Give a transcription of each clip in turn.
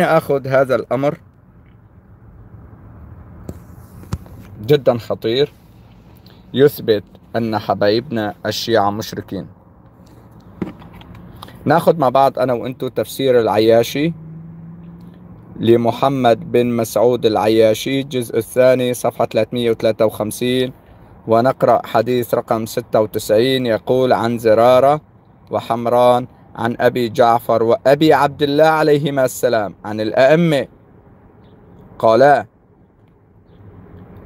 خليني اخذ هذا الامر جدا خطير يثبت ان حبايبنا الشيعة مشركين ناخذ مع بعض انا وانتو تفسير العياشي لمحمد بن مسعود العياشي الجزء الثاني صفحة 353 ونقرأ حديث رقم 96 يقول عن زرارة وحمران عن أبي جعفر وأبي عبد الله عليهما السلام عن الأئمة قالا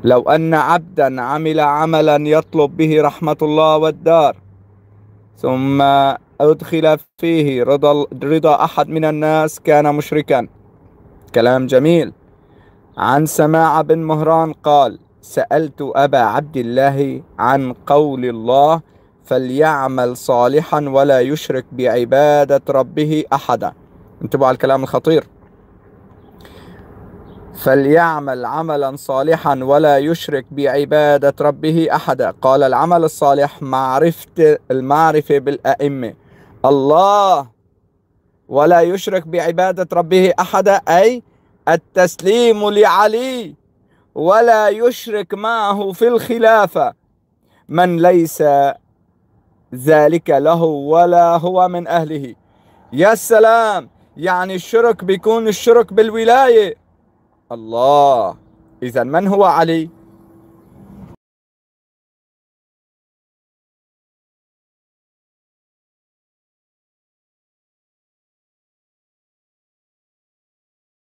لو أن عبدا عمل عملا يطلب به رحمة الله والدار ثم أدخل فيه رضا, رضا أحد من الناس كان مشركا كلام جميل عن سماع بن مهران قال سألت أبا عبد الله عن قول الله فليعمل صالحا ولا يشرك بعبادة ربه أحدا انتبهوا على الكلام الخطير فليعمل عملا صالحا ولا يشرك بعبادة ربه أحدا قال العمل الصالح معرفة المعرفة بالأئمة الله ولا يشرك بعبادة ربه أحدا أي التسليم لعلي ولا يشرك معه في الخلافة من ليس ذلك له ولا هو من أهله يا سلام يعني الشرك بيكون الشرك بالولاية الله إذا من هو علي؟